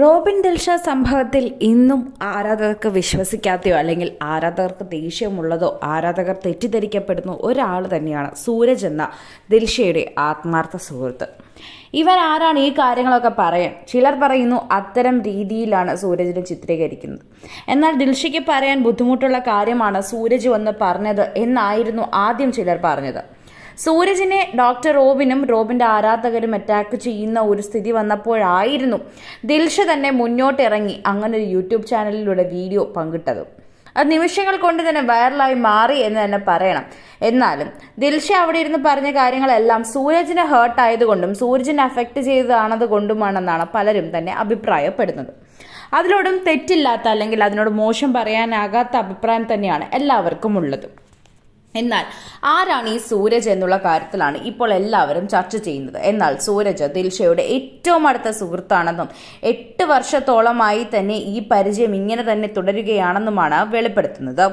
Robin Dilsha സംഭവത്തിൽ ഇന്നും ആരാധകർക്ക് വിശ്വസിക്കാത്തയോ അല്ലെങ്കിൽ ആരാധകർക്ക് ദേഷ്യമുള്ളതോ ആരാധകർ തെറ്റിദ്ധരിക്കപ്പെടുന്ന ഒരാൾ തന്നെയാണ് സൂരജ് എന്ന ദിൽഷയുടെ ആത്മാർത്ഥ സുഹൃത്ത് ഇവൻ ആരാണ് ഈ കാര്യങ്ങളൊക്കെ പറയാൻ ചിലർ പറയുന്നു അത്തരം രീതിയിലാണ് സൂരജിനെ ചിത്രീകരിക്കുന്നത് എന്നാൽ ദിൽഷയ്ക്ക് പറയാൻ ബുദ്ധിമുട്ടുള്ള കാര്യമാണ് സൂരജ് വന്ന് പറഞ്ഞത് എന്നായിരുന്നു ആദ്യം ചിലർ പറഞ്ഞത് സൂരജിനെ ഡോക്ടർ റോബിനും റോബിന്റെ ആരാധകരും അറ്റാക്ക് ചെയ്യുന്ന ഒരു സ്ഥിതി വന്നപ്പോഴായിരുന്നു ദിൽഷ തന്നെ മുന്നോട്ടിറങ്ങി അങ്ങനെ ഒരു യൂട്യൂബ് ചാനലിലൂടെ വീഡിയോ പങ്കിട്ടത് അത് നിമിഷങ്ങൾ കൊണ്ട് തന്നെ വൈറലായി മാറി എന്ന് തന്നെ പറയണം എന്നാലും ദിൽഷ അവിടെ ഇരുന്ന് പറഞ്ഞ കാര്യങ്ങളെല്ലാം സൂരജിനെ ഹേർട്ട് ആയതുകൊണ്ടും സൂരജിനെ അഫക്റ്റ് ചെയ്തതാണത് കൊണ്ടുമാണെന്നാണ് പലരും തന്നെ അഭിപ്രായപ്പെടുന്നത് അതിനോടും തെറ്റില്ലാത്ത അല്ലെങ്കിൽ അതിനോട് മോശം പറയാനാകാത്ത അഭിപ്രായം തന്നെയാണ് എല്ലാവർക്കും ഉള്ളത് എന്നാൽ ആരാണ് ഈ സൂരജ് എന്നുള്ള കാര്യത്തിലാണ് ഇപ്പോൾ എല്ലാവരും ചർച്ച ചെയ്യുന്നത് എന്നാൽ സൂരജ് ദിൽഷയുടെ ഏറ്റവും അടുത്ത സുഹൃത്താണെന്നും എട്ട് വർഷത്തോളമായി തന്നെ ഈ പരിചയം ഇങ്ങനെ തന്നെ തുടരുകയാണെന്നുമാണ് വെളിപ്പെടുത്തുന്നത്